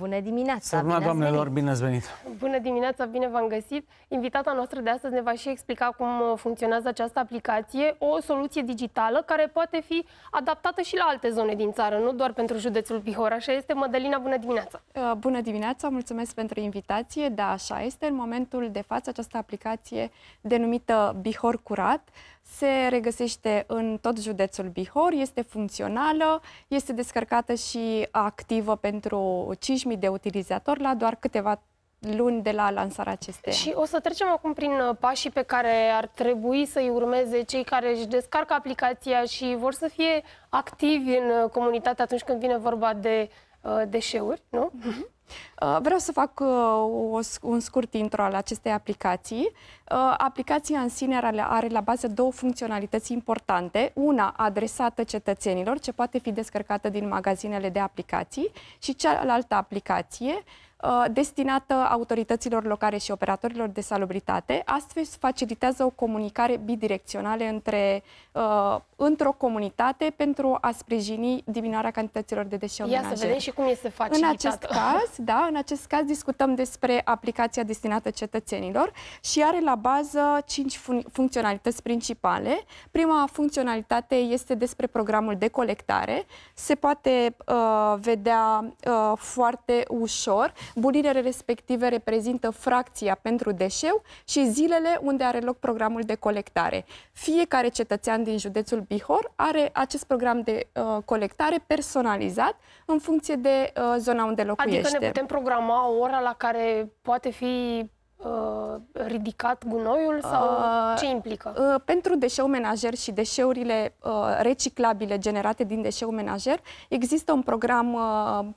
Bună dimineața! Bună, bine doamnelor, bine ați venit! Bună dimineața, bine v-am găsit! Invitata noastră de astăzi ne va și explica cum uh, funcționează această aplicație, o soluție digitală care poate fi adaptată și la alte zone din țară, nu doar pentru județul Bihor. Așa este. Mădălina, bună dimineața! Uh, bună dimineața, mulțumesc pentru invitație. Da, așa este. În momentul de față, această aplicație denumită Bihor Curat se regăsește în tot județul Bihor, este funcțională, este descărcată și activă pentru 5 5.000 de utilizatori la doar câteva luni de la lansarea acestei. Și o să trecem acum prin uh, pașii pe care ar trebui să-i urmeze cei care își descarcă aplicația și vor să fie activi în uh, comunitate atunci când vine vorba de uh, deșeuri, nu? Uh-huh. Uh, vreau să fac uh, un scurt intro al acestei aplicații. Uh, aplicația în sine are, are la bază două funcționalități importante. Una adresată cetățenilor, ce poate fi descărcată din magazinele de aplicații, și cealaltă aplicație Uh, destinată autorităților locale și operatorilor de salubritate. Astfel facilitează o comunicare bidirecțională între, uh, într-o comunitate pentru a sprijini diminuarea cantităților de deșeuri Ia să vedem și cum este facilitată. În acest caz, da, în acest caz discutăm despre aplicația destinată cetățenilor și are la bază cinci fun funcționalități principale. Prima funcționalitate este despre programul de colectare. Se poate uh, vedea uh, foarte ușor Bulirele respective reprezintă fracția pentru deșeu și zilele unde are loc programul de colectare. Fiecare cetățean din județul Bihor are acest program de uh, colectare personalizat în funcție de uh, zona unde locuiește. Adică ne putem programa o ora la care poate fi Uh, ridicat gunoiul uh, sau uh, ce implică? Uh, pentru deșeu menajer și deșeurile uh, reciclabile generate din deșeu menajer, există un program uh, uh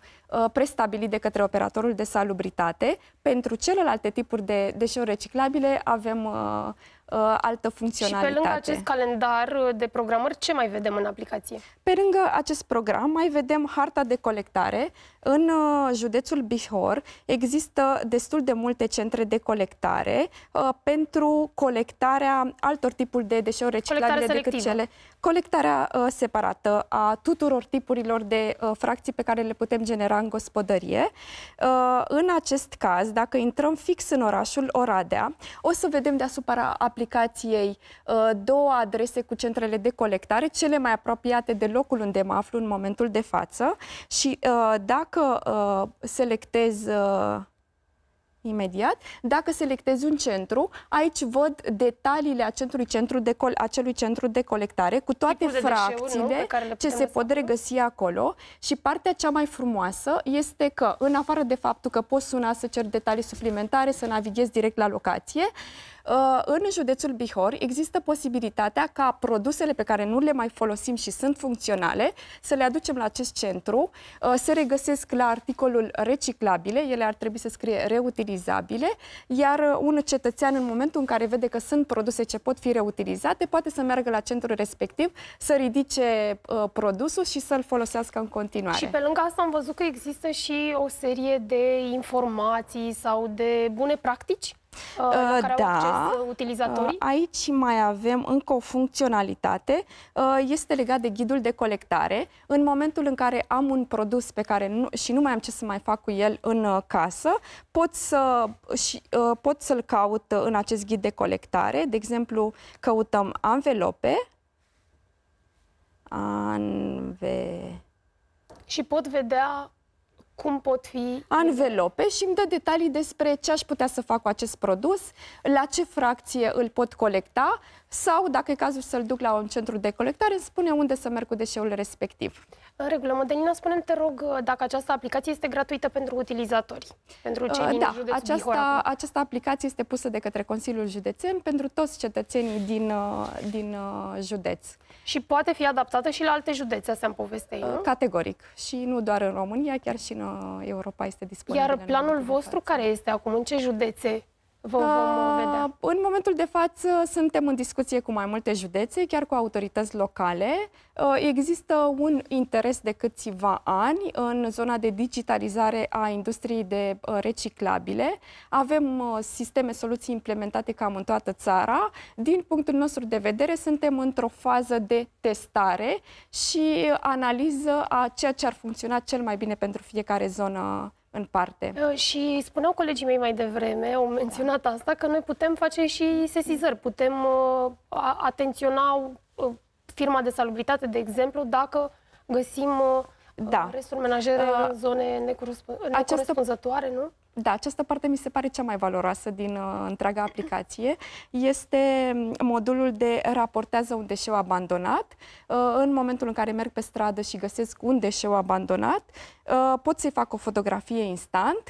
prestabilit de către operatorul de salubritate. Pentru celelalte tipuri de deșeuri reciclabile avem uh, uh, altă funcționalitate. Și pe lângă acest calendar de programări, ce mai vedem în aplicație? Pe lângă acest program mai vedem harta de colectare. În uh, județul Bihor există destul de multe centre de colectare uh, pentru colectarea altor tipuri de deșeuri reciclabile decât cele... Colectarea uh, separată a tuturor tipurilor de uh, fracții pe care le putem genera în gospodărie. Uh, în acest caz, dacă intrăm fix în orașul Oradea, o să vedem deasupra aplicației aplicației uh, două adrese cu centrele de colectare, cele mai apropiate de locul unde mă aflu în momentul de față și uh, dacă uh, selectez imediat. Dacă selectez un centru, aici văd detaliile acelui centru de, col- acelui centru de colectare, cu toate de fracțiile deșeuri, nu, ce se pot regăsi acolo. Și partea cea mai frumoasă este că, în afară de faptul că poți suna să cer detalii suplimentare, să navighezi direct la locație, uh, în județul Bihor există posibilitatea ca produsele pe care nu le mai folosim și sunt funcționale să le aducem la acest centru. Uh, se regăsesc la articolul reciclabile, ele ar trebui să scrie reutilizabile reutilizabile, iar uh, un cetățean în momentul în care vede că sunt produse ce pot fi reutilizate, poate să meargă la centrul respectiv, să ridice uh, produsul și să-l folosească în continuare. Și pe lângă asta am văzut că există și o serie de informații sau de bune practici uh, care uh, da, au acces uh, Aici mai avem încă o funcționalitate, uh, este legat de ghidul de colectare. În momentul în care am un produs pe care nu, și nu mai am ce să mai fac cu el în casă, pot, să, și, pot să-l caut în acest ghid de colectare. De exemplu, căutăm anvelope, anve... Și pot vedea cum pot fi... Anvelope și îmi dă detalii despre ce aș putea să fac cu acest produs, la ce fracție îl pot colecta sau, dacă e cazul să-l duc la un centru de colectare, îmi spune unde să merg cu deșeul respectiv. În regulă. Mădălina, spune te rog, dacă această aplicație este gratuită pentru utilizatori, pentru cei uh, din da, județul aceasta, Bihor. această aplicație este pusă de către Consiliul Județean pentru toți cetățenii din, uh, din uh, județ. Și poate fi adaptată și la alte județe, asta în poveste. nu? Categoric. Și nu doar în România, chiar și în Europa este disponibilă. Iar planul vostru care este acum? În ce județe Vom, vom ah, vedea. În momentul de față suntem în discuție cu mai multe județe, chiar cu autorități locale. Uh, există un interes de câțiva ani în zona de digitalizare a industriei de uh, reciclabile. Avem uh, sisteme, soluții implementate cam în toată țara. Din punctul nostru de vedere, suntem într-o fază de testare și analiză a ceea ce ar funcționa cel mai bine pentru fiecare zonă în parte. Și spuneau colegii mei mai devreme, au menționat asta, că noi putem face și sesizări, putem uh, atenționa uh, firma de salubritate, de exemplu, dacă găsim uh, da. Uh, restul menajere uh, în zone necorespunzătoare, nu? Da, această parte mi se pare cea mai valoroasă din uh, întreaga aplicație. Este mm, modulul de raportează un deșeu abandonat. Uh, în momentul în care merg pe stradă și găsesc un deșeu abandonat, uh, pot să-i fac o fotografie instant,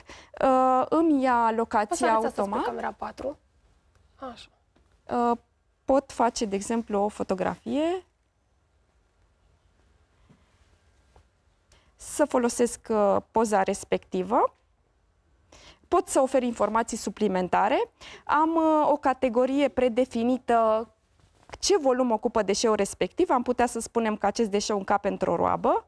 uh, îmi ia locația Poți automat. camera 4? Așa. Uh, pot face, de exemplu, o fotografie să folosesc uh, poza respectivă. Pot să ofer informații suplimentare. Am uh, o categorie predefinită ce volum ocupă deșeul respectiv. Am putea să spunem că acest deșeu încape într-o roabă.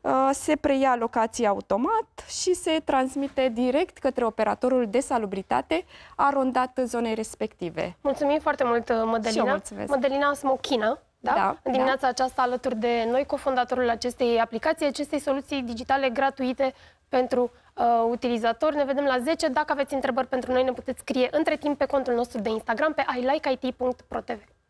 Uh, se preia locația automat și se transmite direct către operatorul de salubritate arondat zonei respective. Mulțumim foarte mult, Mădălina. Și eu mulțumesc. Mădălina da? da în da. dimineața da. aceasta alături de noi, cofondatorul acestei aplicații, acestei soluții digitale gratuite pentru uh, utilizatori. Ne vedem la 10. Dacă aveți întrebări pentru noi, ne puteți scrie între timp pe contul nostru de Instagram pe ilikeIT.protv.